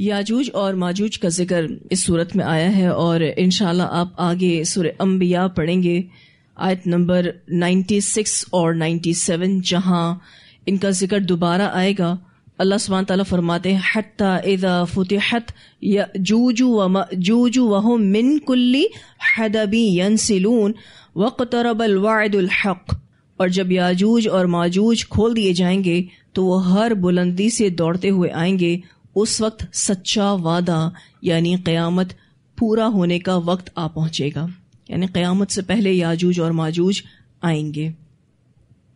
याजूज और माजूज का जिक्र इस सूरत में आया है और इन आप आगे सुर अम्बिया पढ़ेंगे आयत नंबर 96 और 97 जहां इनका जिक्र दोबारा आएगा अल्लाह सुबह तला फरमाते हैं हत्ता जूजू व जूजू वह मिन कुल्ली हदबी यनसिलून वक़तरबल वायदुल हक़ और जब याजूज और माजूज खोल दिए जाएंगे तो वह हर बुलंदी से दौड़ते हुए आएंगे उस वक्त सच्चा वादा यानी क़यामत पूरा होने का वक्त आ पहुंचेगा यानी क़यामत से पहले याजूज और माजूज आएंगे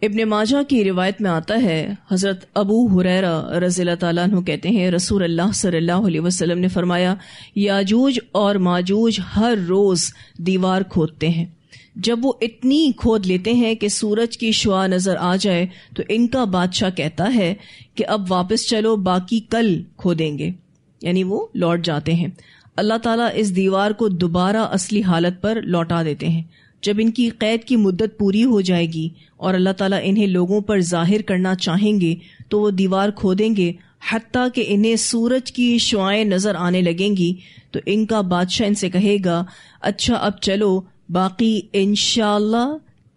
इबन माजा की रिवायत में आता है हज़रत अबू हुरैरा रजील तु कहते हैं रसूल अल्लाह सल्लल्लाहु अलैहि वसल्लम ने फरमाया याजूज और माजूज हर रोज़ दीवार खोदते हैं जब वो इतनी खोद लेते हैं कि सूरज की शुआ नजर आ जाए तो इनका बादशाह कहता है कि अब वापस चलो बाकी कल खोदेंगे यानी वो लौट जाते हैं अल्लाह ताला इस दीवार को दोबारा असली हालत पर लौटा देते हैं जब इनकी कैद की मुद्दत पूरी हो जाएगी और अल्लाह ताला इन्हें लोगों पर जाहिर करना चाहेंगे तो वो दीवार खोदेंगे हती कि इन्हें सूरज की शुआएं नजर आने लगेंगी तो इनका बादशाह इनसे कहेगा अच्छा अब चलो बाकी इनशाला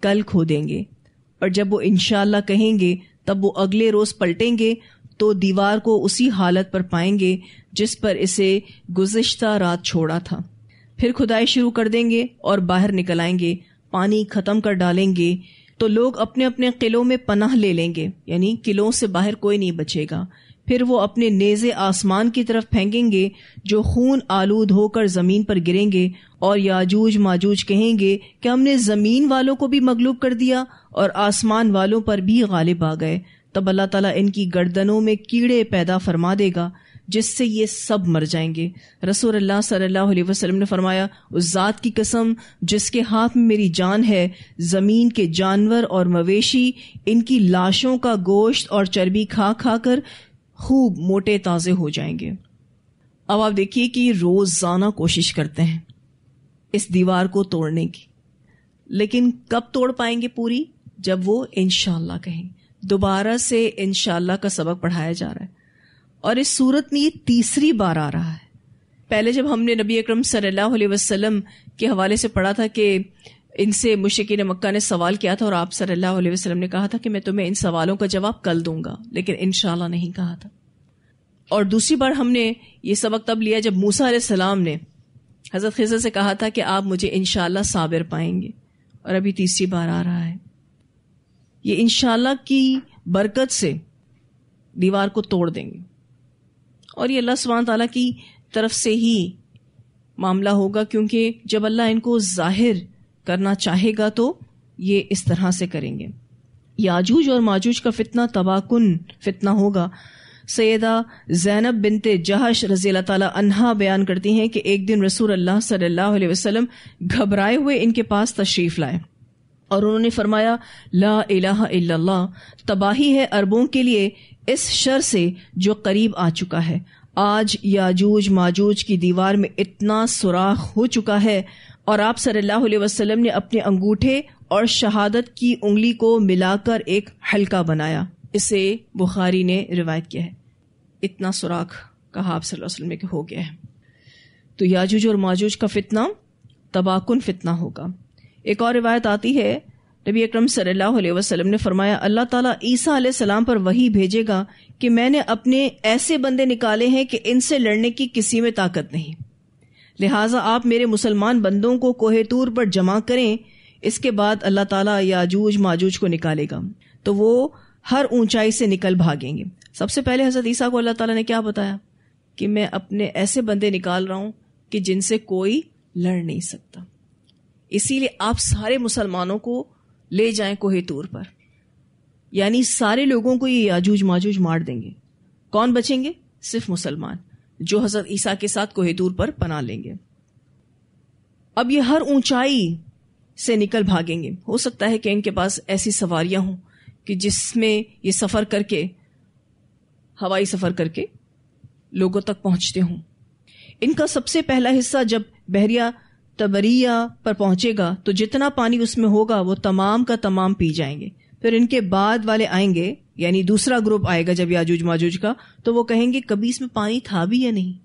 कल खो देंगे और जब वो इनशाला कहेंगे तब वो अगले रोज पलटेंगे तो दीवार को उसी हालत पर पाएंगे जिस पर इसे गुजश्ता रात छोड़ा था फिर खुदाई शुरू कर देंगे और बाहर निकल आएंगे पानी खत्म कर डालेंगे तो लोग अपने अपने किलों में पनाह ले लेंगे यानी किलों से बाहर कोई नहीं बचेगा फिर वो अपने नेजे आसमान की तरफ फेंकेंगे जो खून आलूद होकर ज़मीन पर गिरेंगे और याजूज माजूज कहेंगे कि हमने ज़मीन वालों को भी मगलूब कर दिया और आसमान वालों पर भी गालिब आ गए तब अल्लाह ताला इनकी गर्दनों में कीड़े पैदा फरमा देगा जिससे ये सब मर जाएंगे रसूल अल्लाह सल्लल्लाहु अलैहि वसल्लम ने फरमाया उस ज़ात की कसम जिसके हाथ में मेरी जान है ज़मीन के जानवर और मवेशी इनकी लाशों का गोश्त और चर्बी खा खा कर खूब मोटे ताज़े हो जाएंगे अब आप देखिए कि रोज़ाना कोशिश करते हैं इस दीवार को तोड़ने की लेकिन कब तोड़ पाएंगे पूरी जब वो इनशाला कहें दोबारा से इनशाला का सबक पढ़ाया जा रहा है और इस सूरत में ये तीसरी बार आ रहा है पहले जब हमने नबी अकरम सल्लल्लाहु अलैहि वसल्लम के हवाले से पढ़ा था कि इनसे ने मक्का ने सवाल किया था और आप सल्लल्लाहु अलैहि वसल्लम ने कहा था कि मैं तुम्हें इन सवालों का जवाब कल दूंगा लेकिन इनशाला नहीं कहा था और दूसरी बार हमने ये सबक तब लिया जब मूसा सलाम ने हज़रत खजर से कहा था कि आप मुझे इनशाला साबिर पाएंगे और अभी तीसरी बार आ रहा है ये इनशाला की बरकत से दीवार को तोड़ देंगे और ये अल्लाह सुबह तला की तरफ से ही मामला होगा क्योंकि जब अल्लाह इनको ज़ाहिर करना चाहेगा तो ये इस तरह से करेंगे याजूज और माजूज का फितना तबाकुन फितना होगा सैदा जैनब बिनते जहाश रजी अल्लाह बयान करती हैं कि एक दिन रसूल अल्लाह सल्लल्लाहु अलैहि वसल्लम घबराए हुए इनके पास तशरीफ़ लाए और उन्होंने फरमाया ला इलाहा इल्लल्लाह तबाही है अरबों के लिए इस शर से जो करीब आ चुका है आज याजूज माजूज की दीवार में इतना सुराख हो चुका है और आप सल्लल्लाहु अलैहि वसल्लम ने अपने अंगूठे और शहादत की उंगली को मिलाकर एक हल्का बनाया इसे बुखारी ने रिवायत किया है इतना सुराख कहा आप वसल्लम ने हो गया है तो याजूज और माजूज का फितना तबाकुन फितना होगा एक और रिवायत आती है नबी अकरम सल्लल्लाहु अलैहि वसल्लम ने फरमाया अल्लाह ताला ईसा सलाम पर वही भेजेगा कि मैंने अपने ऐसे बंदे निकाले हैं कि इनसे लड़ने की किसी में ताकत नहीं लिहाजा आप मेरे मुसलमान बंदों को कोहेतूर पर जमा करें इसके बाद अल्लाह ताला याजूज माजूज को निकालेगा तो वो हर ऊंचाई से निकल भागेंगे सबसे पहले हजरत ईसा को अल्लाह ताला ने क्या बताया कि मैं अपने ऐसे बंदे निकाल रहा हूं कि जिनसे कोई लड़ नहीं सकता इसीलिए आप सारे मुसलमानों को ले जाएं कोहेतूर पर यानी सारे लोगों को ये याजूज माजूज मार देंगे कौन बचेंगे सिर्फ मुसलमान जो हजरत ईसा के साथ कोहेतूर पर पना लेंगे अब ये हर ऊंचाई से निकल भागेंगे हो सकता है कि इनके पास ऐसी सवारियां हों कि जिसमें ये सफ़र करके हवाई सफ़र करके लोगों तक पहुंचते हों इनका सबसे पहला हिस्सा जब बहरिया तबरिया पर पहुंचेगा तो जितना पानी उसमें होगा वो तमाम का तमाम पी जाएंगे फिर इनके बाद वाले आएंगे यानी दूसरा ग्रुप आएगा जब याजूज माजूज का तो वो कहेंगे कभी इसमें पानी था भी या नहीं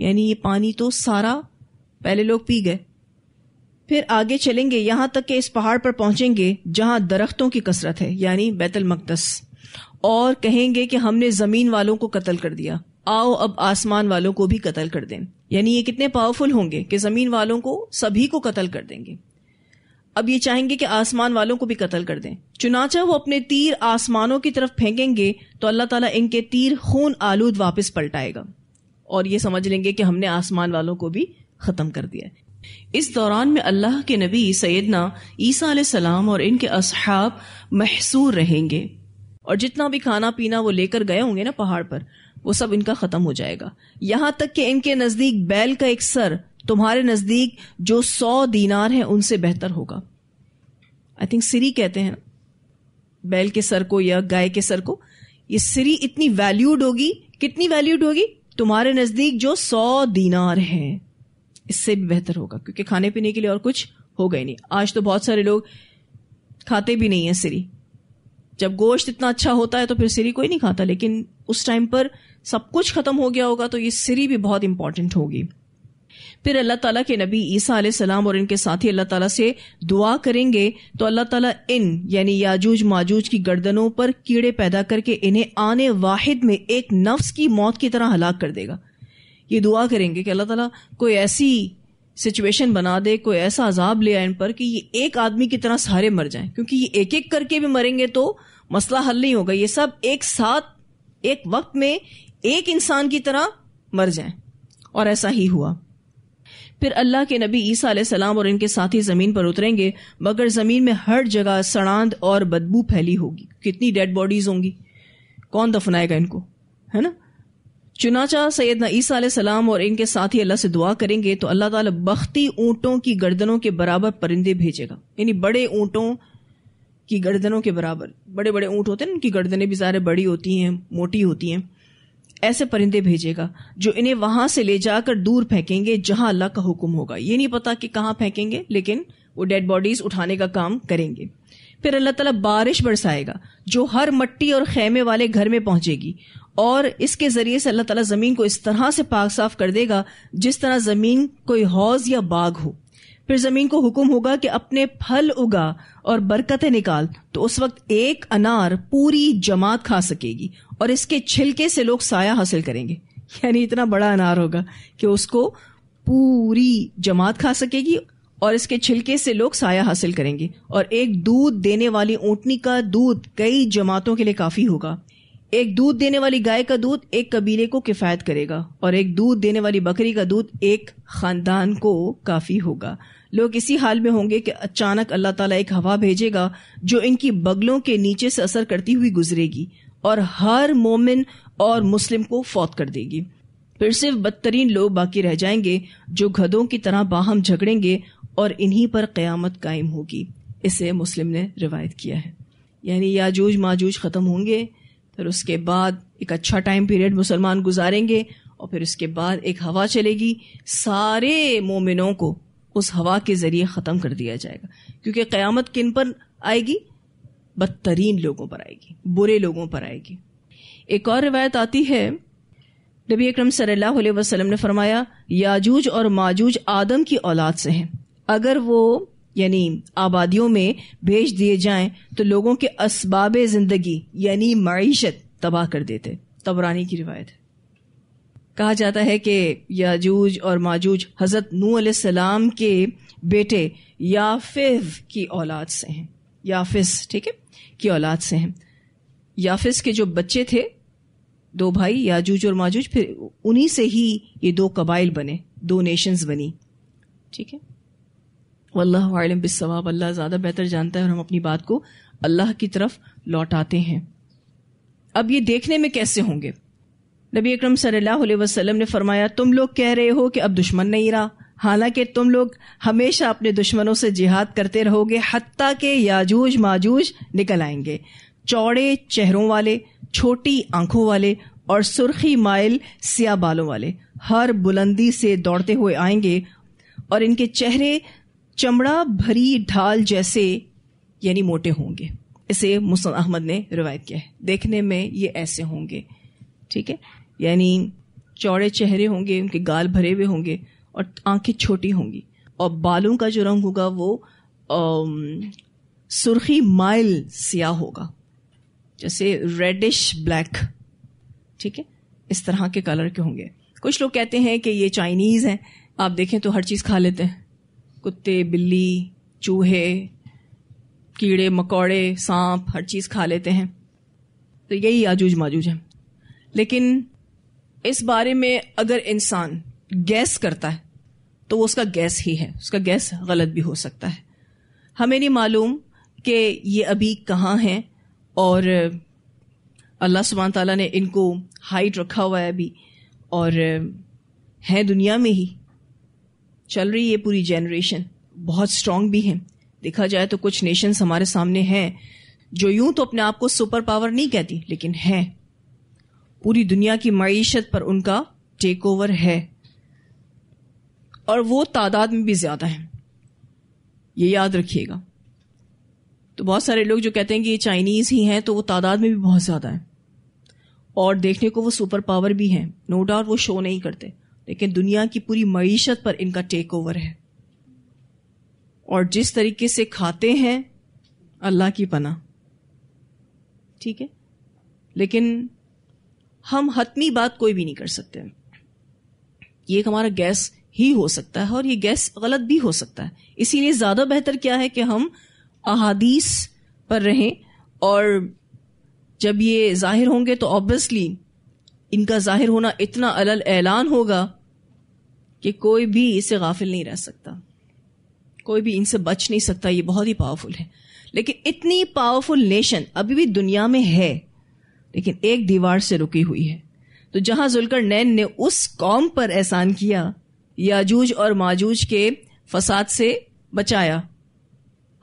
यानी ये पानी तो सारा पहले लोग पी गए फिर आगे चलेंगे यहां तक के इस पहाड़ पर पहुंचेंगे जहां दरख्तों की कसरत है यानी बैतल मकदस और कहेंगे कि हमने जमीन वालों को कत्ल कर दिया आओ अब आसमान वालों को भी कत्ल कर दें यानी ये कितने पावरफुल होंगे कि जमीन वालों को सभी को कत्ल कर देंगे अब ये चाहेंगे कि आसमान वालों को भी कत्ल कर दें चुनाचा वो अपने तीर आसमानों की तरफ फेंकेंगे तो अल्लाह ताला इनके तीर खून आलूद वापस पलटाएगा और ये समझ लेंगे कि हमने आसमान वालों को भी ख़त्म कर दिया इस दौरान में अल्लाह के नबी सैदना ईसा सलाम और इनके असहाब महसूर रहेंगे और जितना भी खाना पीना वो लेकर गए होंगे ना पहाड़ पर वो सब इनका ख़त्म हो जाएगा यहाँ तक कि इनके नज़दीक बैल का एक सर तुम्हारे नज़दीक जो सौ दीनार हैं उनसे बेहतर होगा आई थिंक सिरी कहते हैं बैल के सर को या गाय के सर को ये सिरी इतनी वैल्यूड होगी कितनी वैल्यूड होगी तुम्हारे नज़दीक जो सौ दीनार हैं इससे भी बेहतर होगा क्योंकि खाने पीने के लिए और कुछ होगा ही नहीं आज तो बहुत सारे लोग खाते भी नहीं है सिरी जब गोश्त इतना अच्छा होता है तो फिर सिरी कोई नहीं खाता लेकिन उस टाइम पर सब कुछ खत्म हो गया होगा तो ये सिरी भी बहुत इंपॉर्टेंट होगी फिर अल्लाह तला के नबी ईसा आलाम और इनके साथी अल्लाह तला से दुआ करेंगे तो अल्लाह तला इन यानी याजूज माजूज की गर्दनों पर कीड़े पैदा करके इन्हें आने वाहिद में एक नफ्स की मौत की तरह हलाक कर देगा ये दुआ करेंगे कि अल्लाह तला कोई ऐसी सिचुएशन बना दे कोई ऐसा अजाब ले आए इन पर कि ये एक आदमी की तरह सारे मर जाएं क्योंकि ये एक एक करके भी मरेंगे तो मसला हल नहीं होगा ये सब एक साथ एक वक्त में एक इंसान की तरह मर जाएं और ऐसा ही हुआ फिर अल्लाह के नबी ईसा सलाम और इनके साथी ज़मीन पर उतरेंगे मगर ज़मीन में हर जगह सड़ांद और बदबू फैली होगी कितनी डेड बॉडीज़ होंगी कौन दफनाएगा इनको है ना चुनाचा सैदना ईसा सलाम और इनके साथी अल्लाह से दुआ करेंगे तो अल्लाह ताला बख्ती ऊंटों की गर्दनों के बराबर परिंदे भेजेगा यानी बड़े ऊंटों की गर्दनों के बराबर बड़े बड़े ऊंट होते हैं उनकी गर्दनें भी ज़ाहिर बड़ी होती हैं मोटी होती हैं ऐसे परिंदे भेजेगा जो इन्हें वहां से ले जाकर दूर फेंकेंगे जहां अल्लाह का हुक्म होगा ये नहीं पता कि कहां फेंकेंगे लेकिन वो डेड बॉडीज उठाने का काम करेंगे फिर अल्लाह तला बारिश बरसाएगा जो हर मट्टी और खेमे वाले घर में पहुंचेगी और इसके जरिए से अल्लाह तला जमीन को इस तरह से पाक साफ कर देगा जिस तरह जमीन कोई हौज या बाग हो फिर जमीन को हुक्म होगा कि अपने फल उगा और बरकतें निकाल तो उस वक्त एक अनार पूरी जमात खा सकेगी और इसके छिलके से लोग साया हासिल करेंगे यानी इतना बड़ा अनार होगा कि उसको पूरी जमात खा सकेगी और इसके छिलके से लोग साया हासिल करेंगे और एक दूध देने वाली ऊँटनी का दूध कई जमातों के लिए काफी होगा एक दूध देने वाली गाय का दूध एक कबीले को किफायत करेगा और एक दूध देने वाली बकरी का दूध एक खानदान को काफी होगा लोग इसी हाल में होंगे कि अचानक अल्लाह ताला एक हवा भेजेगा जो इनकी बगलों के नीचे से असर करती हुई गुजरेगी और हर मोमिन और मुस्लिम को फौत कर देगी फिर सिर्फ बदतरीन लोग बाकी रह जाएंगे जो घदों की तरह बाहम झगड़ेंगे और इन्हीं पर क़यामत कायम होगी इसे मुस्लिम ने रिवायत किया है यानी याजूज माजूज ख़त्म होंगे फिर उसके बाद एक अच्छा टाइम पीरियड मुसलमान गुजारेंगे और फिर उसके बाद एक हवा चलेगी सारे मोमिनों को उस हवा के ज़रिए ख़त्म कर दिया जाएगा क्योंकि क़यामत किन पर आएगी बदतरीन लोगों पर आएगी बुरे लोगों पर आएगी एक और रिवायत आती है नबी अक्रम सल्लल्लाहु अलैहि वसल्लम ने फरमाया याजूज और माजूज आदम की औलाद से हैं अगर वो यानी आबादियों में भेज दिए जाएं तो लोगों के असबाब ज़िंदगी यानी मीशत तबाह कर देते तबरानी की रिवायत है कहा जाता है कि याजूज और माजूज हज़रत नू सलाम के बेटे याफिज की औलाद से हैं याफिज ठीक है की औलाद से हैं याफिज के जो बच्चे थे दो भाई याजूज और माजूज फिर उन्हीं से ही ये दो कबाइल बने दो नेशंस बनी ठीक है वल्लाह आलम बिसवाब अल्लाह ज़्यादा बेहतर जानता है और हम अपनी बात को अल्लाह की तरफ लौटाते हैं अब ये देखने में कैसे होंगे नबी अक्रम सल्लल्लाहु अलैहि ने फरमाया तुम लोग कह रहे हो कि अब दुश्मन नहीं रहा हालांकि तुम लोग हमेशा अपने दुश्मनों से जिहाद करते रहोगे हती के याजूज माजूज निकल आएंगे चौड़े चेहरों वाले छोटी आंखों वाले और सुर्खी माइल सिया बालों वाले हर बुलंदी से दौड़ते हुए आएंगे और इनके चेहरे चमड़ा भरी ढाल जैसे यानी मोटे होंगे इसे मुसन अहमद ने रिवायत किया है देखने में ये ऐसे होंगे ठीक है यानी चौड़े चेहरे होंगे उनके गाल भरे हुए होंगे और आंखें छोटी होंगी और बालों का जो रंग होगा वो सुर्खी माइल सियाह होगा जैसे रेडिश ब्लैक ठीक है इस तरह के कलर के होंगे कुछ लोग कहते हैं कि ये चाइनीज़ हैं आप देखें तो हर चीज़ खा लेते हैं कुत्ते बिल्ली चूहे कीड़े मकोड़े सांप हर चीज़ खा लेते हैं तो यही आजूज माजूज है लेकिन इस बारे में अगर इंसान गैस करता है तो वो उसका गैस ही है उसका गैस गलत भी हो सकता है हमें नहीं मालूम कि ये अभी कहाँ हैं और अल्लाह सुबह ताला ने इनको हाइट रखा हुआ है अभी और हैं दुनिया में ही चल रही है पूरी जनरेशन बहुत स्ट्रांग भी है देखा जाए तो कुछ नेशंस हमारे सामने हैं जो यूं तो अपने आप को सुपर पावर नहीं कहती लेकिन है पूरी दुनिया की मीशत पर उनका टेक ओवर है और वो तादाद में भी ज्यादा है ये याद रखिएगा तो बहुत सारे लोग जो कहते हैं कि ये चाइनीज ही हैं तो वो तादाद में भी बहुत ज्यादा है और देखने को वो सुपर पावर भी हैं नो डाउट वो शो नहीं करते लेकिन दुनिया की पूरी मीशत पर इनका टेक ओवर है और जिस तरीके से खाते हैं अल्लाह की पना ठीक है लेकिन हम हतमी बात कोई भी नहीं कर सकते ये एक हमारा गैस ही हो सकता है और ये गैस गलत भी हो सकता है इसीलिए ज़्यादा बेहतर क्या है कि हम अहादीस पर रहें और जब ये जाहिर होंगे तो ऑब्वियसली इनका जाहिर होना इतना अलल ऐलान होगा कि कोई भी इसे गाफिल नहीं रह सकता कोई भी इनसे बच नहीं सकता ये बहुत ही पावरफुल है लेकिन इतनी पावरफुल नेशन अभी भी दुनिया में है लेकिन एक दीवार से रुकी हुई है तो जहां जुलकर नैन ने उस कौम पर एहसान किया याजूज और माजूज के फसाद से बचाया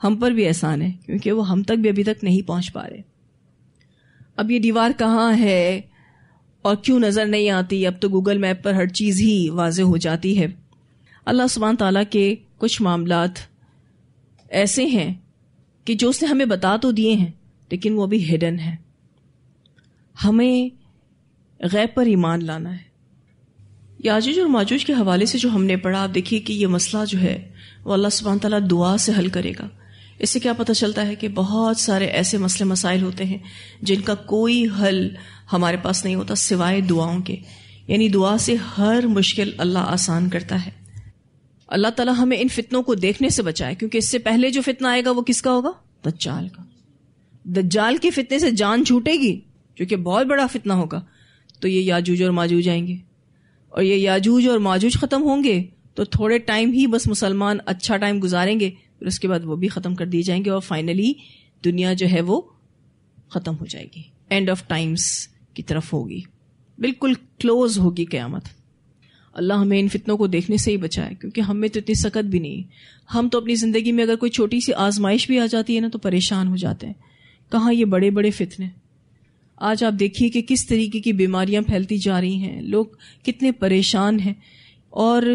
हम पर भी एहसान है क्योंकि वो हम तक भी अभी तक नहीं पहुंच पा रहे अब ये दीवार कहाँ है और क्यों नज़र नहीं आती अब तो गूगल मैप पर हर चीज़ ही वाज हो जाती है अल्लाह सुबहान तला के कुछ मामला ऐसे हैं कि जो उसने हमें बता तो दिए हैं लेकिन वो अभी हिडन है हमें गैब पर ईमान लाना है याजुज और माजूज के हवाले से जो हमने पढ़ा आप देखिए कि ये मसला जो है वो अल्लाह सुबहान तला दुआ से हल करेगा इससे क्या पता चलता है कि बहुत सारे ऐसे मसले मसाइल होते हैं जिनका कोई हल हमारे पास नहीं होता सिवाय दुआओं के यानी दुआ से हर मुश्किल अल्लाह आसान करता है अल्लाह ताला हमें इन फितनों को देखने से बचाए क्योंकि इससे पहले जो फितना आएगा वो किसका होगा दज्जाल का दज्जाल के फितने से जान छूटेगी क्योंकि बहुत बड़ा फितना होगा तो ये याजूज और माजूज आएंगे और ये याजूज और माजूज ख़त्म होंगे तो थोड़े टाइम ही बस मुसलमान अच्छा टाइम गुजारेंगे फिर उसके बाद वो भी ख़त्म कर दिए जाएंगे और फाइनली दुनिया जो है वो ख़त्म हो जाएगी एंड ऑफ टाइम्स की तरफ होगी बिल्कुल क्लोज होगी क़्यामत अल्लाह हमें इन फितनों को देखने से ही बचाए क्योंकि हमें तो इतनी सकत भी नहीं हम तो अपनी ज़िंदगी में अगर कोई छोटी सी आजमाइश भी आ जाती है ना तो परेशान हो जाते हैं कहाँ ये बड़े बड़े फितने आज आप देखिए कि किस तरीके की बीमारियां फैलती जा रही हैं लोग कितने परेशान हैं और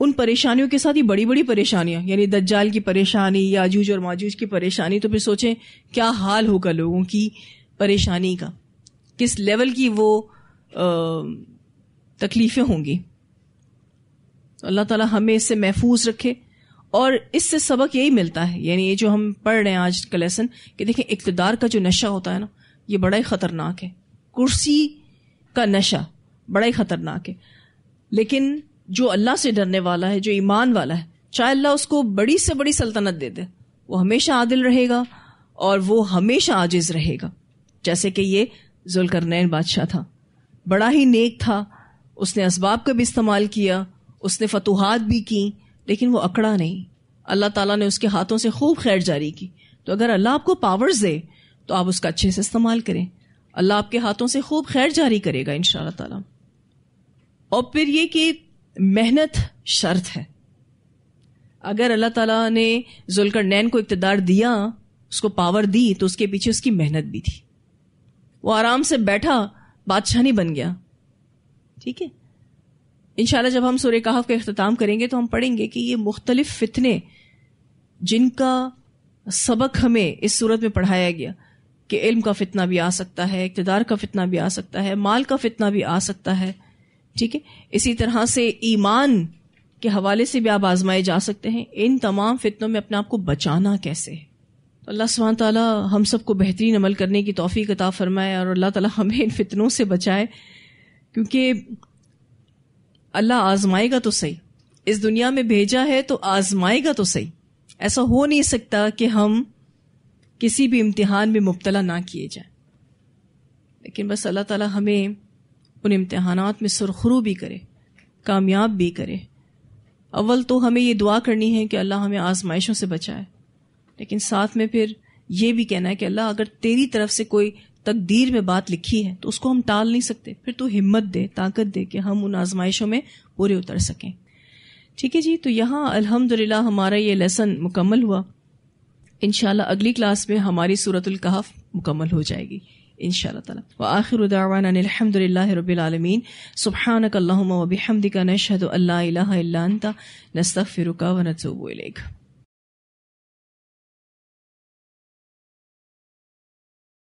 उन परेशानियों के साथ ही बड़ी बड़ी परेशानियां यानी दज्जाल की परेशानी या आजूज और माजूज की परेशानी तो फिर सोचें क्या हाल होगा लोगों की परेशानी का किस लेवल की वो तकलीफ़ें होंगी तो अल्लाह ताला हमें इससे महफूज रखे और इससे सबक यही मिलता है यानी ये जो हम पढ़ रहे हैं आज का लेसन कि देखें इकतदार का जो नशा होता है ना ये बड़ा ही ख़तरनाक है कुर्सी का नशा बड़ा ही ख़तरनाक है लेकिन जो अल्लाह से डरने वाला है जो ईमान वाला है चाहे अल्लाह उसको बड़ी से बड़ी सल्तनत दे दे वो हमेशा आदिल रहेगा और वो हमेशा आजिज रहेगा जैसे कि ये नैन बादशाह था बड़ा ही नेक था उसने इसबाब का भी इस्तेमाल किया उसने फतूहत भी की लेकिन वो अकड़ा नहीं अल्लाह ताला ने उसके हाथों से खूब खैर जारी की तो अगर अल्लाह आपको पावर्स दे तो आप उसका अच्छे से इस्तेमाल करें अल्लाह आपके हाथों से खूब खैर जारी करेगा इन ताला और फिर ये कि मेहनत शर्त है अगर अल्लाह ताला ने जुलकर नैन को इकतदार दिया उसको पावर दी तो उसके पीछे उसकी मेहनत भी थी वो आराम से बैठा बादशाह नहीं बन गया ठीक है इनशाला जब हम सूर्य कहाफ का अख्ताम करेंगे तो हम पढ़ेंगे कि ये मुख्तलिफ फितने जिनका सबक हमें इस सूरत में पढ़ाया गया कि इल्म का फितना भी आ सकता है इकतदार का फितना भी आ सकता है माल का फितना भी आ सकता है ठीक है इसी तरह से ईमान के हवाले से भी आप आजमाए जा सकते हैं इन तमाम फितनों में अपने आप को बचाना कैसे है तो अल्लाह सुबहान ताली हम सबको बेहतरीन अमल करने की तोफ़ी कता फरमाए और अल्लाह ताली हमें इन फितनों से बचाए क्योंकि अल्लाह आजमाएगा तो सही इस दुनिया में भेजा है तो आजमाएगा तो सही ऐसा हो नहीं सकता कि हम किसी भी इम्तिहान में मुबतला ना किए जाए लेकिन बस अल्लाह ताला हमें उन इम्तहानात में सुरखरू भी करे कामयाब भी करे अव्वल तो हमें ये दुआ करनी है कि अल्लाह हमें आजमाइशों से बचाए लेकिन साथ में फिर यह भी कहना है कि अल्लाह अगर तेरी तरफ से कोई तकदीर में बात लिखी है तो उसको हम टाल नहीं सकते फिर तो हिम्मत दे ताकत दे कि हम उन आजमाइशों में पूरे उतर सकें ठीक है जी तो यहाँ अल्हम्दुलिल्लाह हमारा ये लेसन मुकम्मल हुआ इन अगली क्लास में हमारी सूरतुल कहफ मुकम्मल हो जाएगी इन ताला व आखिर दावाना अलहमदिल्लाह रबिल आलमीन सुबहानक अल्लाहुम्मा व बिहमदिका नशहदु अल्ला इलाहा इल्ला अंता नस्तगफिरुका व नतूबु इलैक